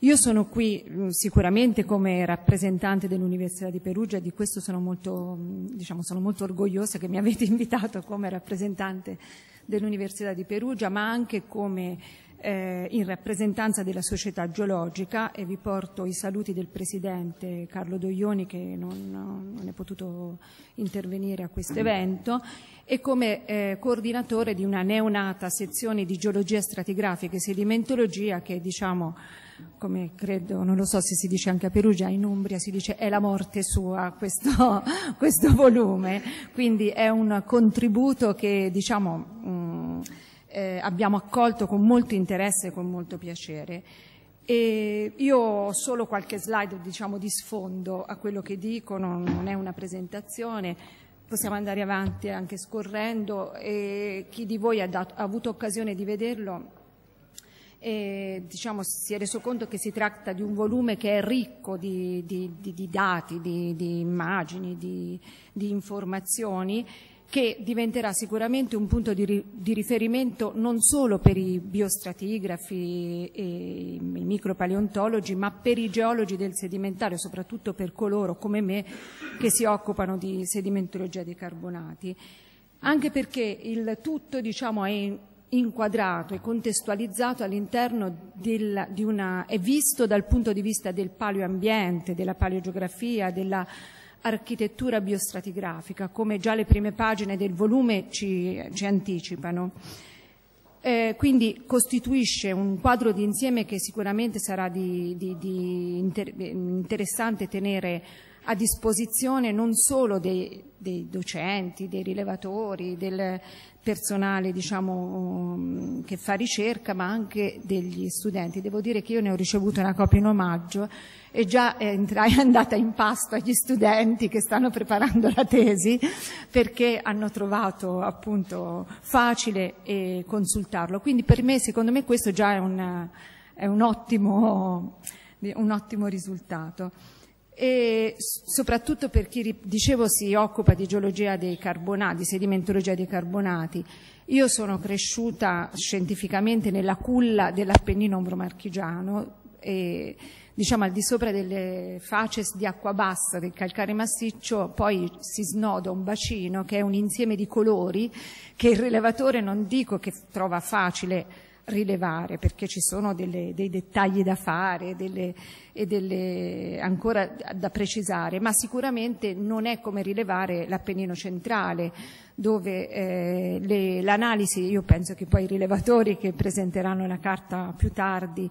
Io sono qui mm, sicuramente come rappresentante dell'Università di Perugia e di questo sono molto, mm, diciamo, sono molto orgogliosa che mi avete invitato come rappresentante dell'Università di Perugia, ma anche come eh, in rappresentanza della società geologica e vi porto i saluti del Presidente Carlo Doglioni che non, non è potuto intervenire a questo evento e come eh, coordinatore di una neonata sezione di geologia stratigrafica e sedimentologia che diciamo come credo, non lo so se si dice anche a Perugia, in Umbria si dice è la morte sua questo, questo volume, quindi è un contributo che diciamo eh, abbiamo accolto con molto interesse e con molto piacere. E io ho solo qualche slide diciamo, di sfondo a quello che dicono, non, è una presentazione, possiamo andare avanti anche scorrendo e chi di voi ha, dato, ha avuto occasione di vederlo e, eh, diciamo, si è reso conto che si tratta di un volume che è ricco di, di, di, di dati, di, immagini, di informazioni che diventerà sicuramente un punto di, ri di riferimento non solo per i biostratigrafi e i micropaleontologi, ma per i geologi del sedimentario, soprattutto per coloro come me che si occupano di sedimentologia dei carbonati, anche perché il tutto diciamo, è inquadrato e contestualizzato all'interno di una, è visto dal punto di vista del paleoambiente, della paleogeografia, della architettura biostratigrafica, come già le prime pagine del volume ci, ci anticipano. Eh, quindi costituisce un quadro di insieme che sicuramente sarà di, di, di inter eh, interessante tenere a disposizione non solo dei, dei docenti, dei rilevatori, del personale diciamo, um, che fa ricerca, ma anche degli studenti. Devo dire che io ne ho ricevuto una copia in omaggio e già è eh, andata in pasto agli studenti che stanno preparando la tesi perché hanno trovato appunto facile eh, consultarlo. Quindi per me, secondo me, questo già è un, è un, ottimo, un ottimo risultato e soprattutto per chi, dicevo, si occupa di geologia dei carbonati, di sedimentologia dei carbonati. Io sono cresciuta scientificamente nella culla dell'Appennino ombromarchigiano e diciamo al di sopra delle faces di acqua bassa del calcare massiccio poi si snoda un bacino che è un insieme di colori che il rilevatore non dico che trova facile rilevare perché ci sono delle, dei dettagli da fare delle, e delle ancora da precisare, ma sicuramente non è come rilevare l'Appennino centrale dove eh, l'analisi, io penso che poi i rilevatori che presenteranno la carta più tardi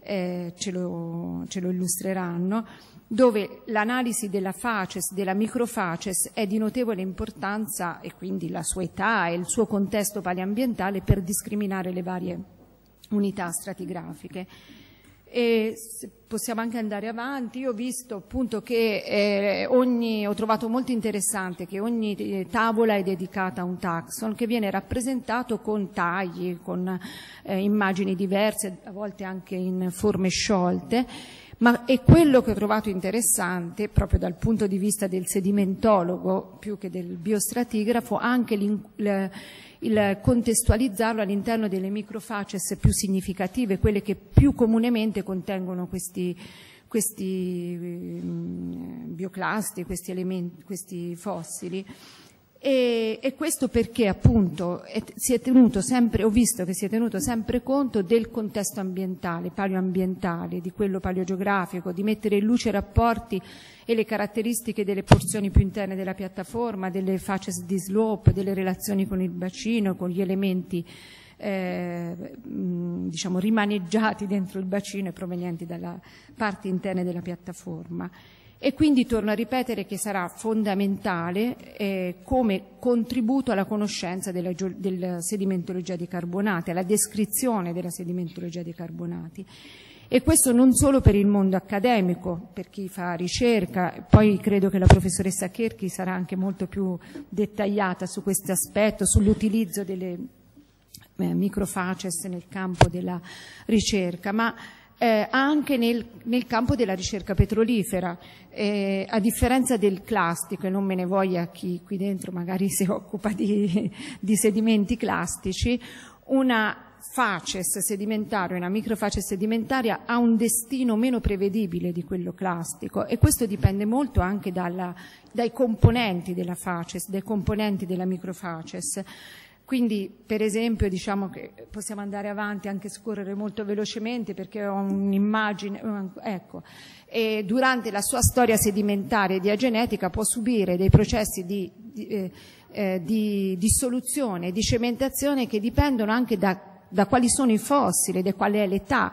eh, ce, lo, ce lo illustreranno, dove l'analisi della faces, della microfaces è di notevole importanza e quindi la sua età e il suo contesto paleambientale per discriminare le varie unità stratigrafiche. E possiamo anche andare avanti, io ho visto appunto che eh, ogni, ho trovato molto interessante che ogni eh, tavola è dedicata a un taxon che viene rappresentato con tagli, con eh, immagini diverse, a volte anche in forme sciolte, ma è quello che ho trovato interessante proprio dal punto di vista del sedimentologo più che del biostratigrafo anche l'inclusione il contestualizzarlo all'interno delle microfaces più significative, quelle che più comunemente contengono questi, questi mm, bioclasti, questi, elementi, questi fossili e, e, questo perché appunto si è, tenuto sempre, ho visto che si è tenuto sempre conto del contesto ambientale, paleoambientale, di quello paleogeografico, di mettere in luce i rapporti e le caratteristiche delle porzioni più interne della piattaforma, delle facce di slope, delle relazioni con il bacino, con gli elementi eh, diciamo rimaneggiati dentro il bacino e provenienti dalla parte interna della piattaforma. E quindi torno a ripetere che sarà fondamentale eh, come contributo alla conoscenza della, della sedimentologia dei carbonati, alla descrizione della sedimentologia dei carbonati. E questo non solo per il mondo accademico, per chi fa ricerca, poi credo che la professoressa Kerchi sarà anche molto più dettagliata su questo aspetto, sull'utilizzo delle eh, microfaces nel campo della ricerca, ma eh, anche nel, nel, campo della ricerca petrolifera, eh, a differenza del clastico, e non me ne voglia chi qui dentro magari si occupa di, di sedimenti clastici, una facies sedimentaria, una microfacies sedimentaria ha un destino meno prevedibile di quello clastico e questo dipende molto anche dalla, dai componenti della facies, dai componenti della microfacies. Quindi per esempio diciamo che possiamo andare avanti anche scorrere molto velocemente perché ho un'immagine, ecco, e durante la sua storia sedimentare diagenetica può subire dei processi di, di, eh, eh, di dissoluzione, di cementazione che dipendono anche da, da quali sono i fossili, da qual è l'età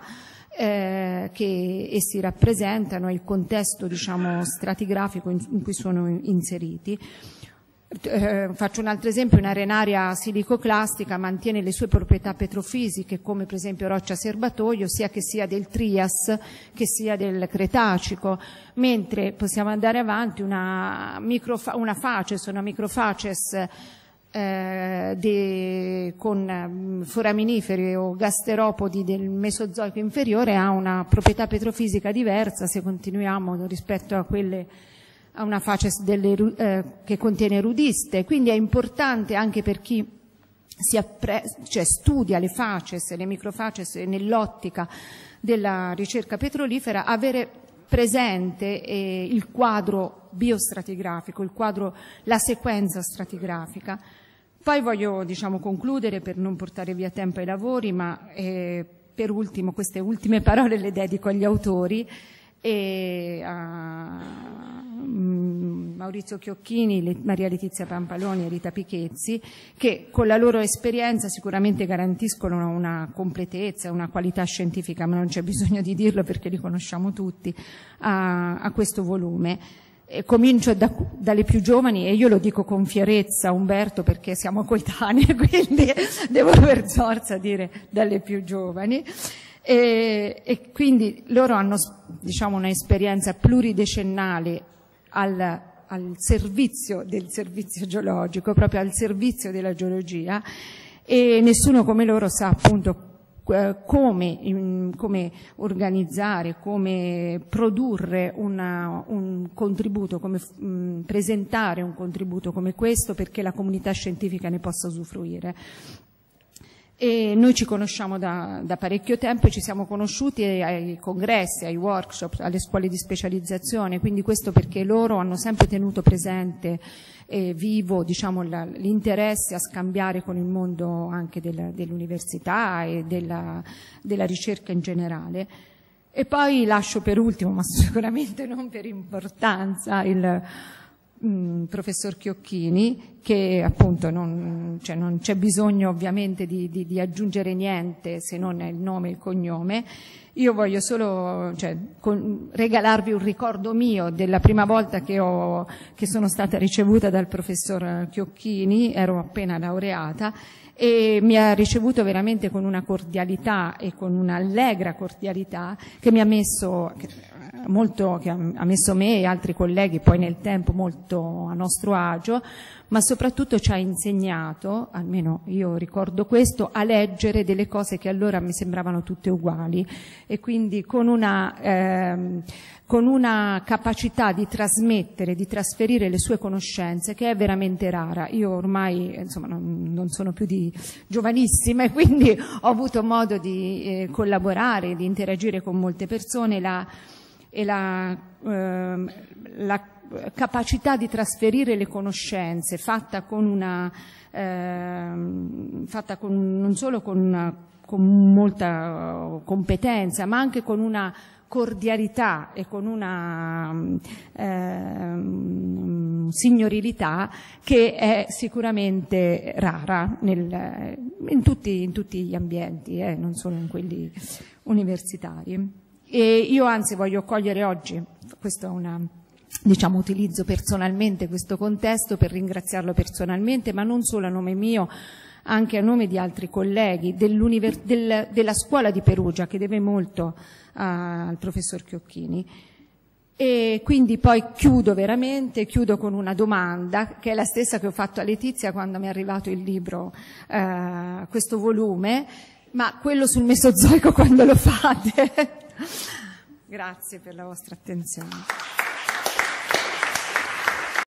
eh, che essi rappresentano e il contesto diciamo, stratigrafico in, in cui sono inseriti eh, faccio un altro esempio, un'arenaria silicoclastica mantiene le sue proprietà petrofisiche come per esempio roccia serbatoio sia che sia del Trias che sia del Cretacico, mentre possiamo andare avanti una, microfa- una faces, una microfaces eh, de, con mm, foraminiferi o gasteropodi del Mesozoico inferiore ha una proprietà petrofisica diversa se continuiamo rispetto a quelle ha una face delle, eh, che contiene rudiste, quindi è importante anche per chi cioè studia le faces, le microfaces nell'ottica della ricerca petrolifera, avere presente eh, il quadro biostratigrafico, il quadro, la sequenza stratigrafica. Poi voglio diciamo, concludere per non portare via tempo ai lavori, ma eh, per ultimo queste ultime parole le dedico agli autori e a, Maurizio Chiocchini, Maria Letizia Pampaloni e Rita Pichezzi, che con la loro esperienza sicuramente garantiscono una completezza, una qualità scientifica, ma non c'è bisogno di dirlo perché li conosciamo tutti, a, a questo volume. E comincio da, dalle più giovani e io lo dico con fierezza Umberto perché siamo coetanei quindi devo per forza dire dalle più giovani e, e quindi loro hanno diciamo un'esperienza pluridecennale al al servizio del servizio geologico, proprio al servizio della geologia e nessuno come loro sa appunto eh, come, come, organizzare, come produrre una, un contributo, come mm, presentare un contributo come questo perché la comunità scientifica ne possa usufruire. E noi ci conosciamo da, da, parecchio tempo e ci siamo conosciuti ai congressi, ai workshop, alle scuole di specializzazione, quindi questo perché loro hanno sempre tenuto presente e vivo diciamo, l'interesse a scambiare con il mondo anche dell'università e della, della ricerca in generale. E poi lascio per ultimo, ma sicuramente non per importanza, il Mm, professor Chiocchini che appunto non, cioè c'è bisogno ovviamente di, di, di, aggiungere niente se non il nome e il cognome. Io voglio solo cioè, con, regalarvi un ricordo mio della prima volta che, ho, che sono stata ricevuta dal professor Chiocchini, ero appena laureata e mi ha ricevuto veramente con una cordialità e con un'allegra cordialità che mi ha messo molto, che ha messo me e altri colleghi poi nel tempo molto a nostro agio, ma soprattutto ci ha insegnato, almeno io ricordo questo, a leggere delle cose che allora mi sembravano tutte uguali e quindi con una, eh, con una capacità di trasmettere, di trasferire le sue conoscenze che è veramente rara. Io ormai insomma, non, non sono più di giovanissima e quindi ho avuto modo di eh, collaborare, di interagire con molte persone la, e la, eh, la capacità di trasferire le conoscenze fatta con una eh, fatta con, non solo con, una, con molta eh, competenza ma anche con una cordialità e con una eh, signorilità che è sicuramente rara nel, in, tutti, in, tutti, gli ambienti, eh, non solo in quelli universitari. E io anzi voglio cogliere oggi, questo è una diciamo, utilizzo personalmente questo contesto per ringraziarlo personalmente, ma non solo a nome mio, anche a nome di altri colleghi del, della scuola di Perugia che deve molto al professor Chiocchini. E quindi poi chiudo veramente, chiudo con una domanda che è la stessa che ho fatto a Letizia quando mi è arrivato il libro, eh, questo volume, ma quello sul Mesozoico quando lo fate. Grazie per la vostra attenzione.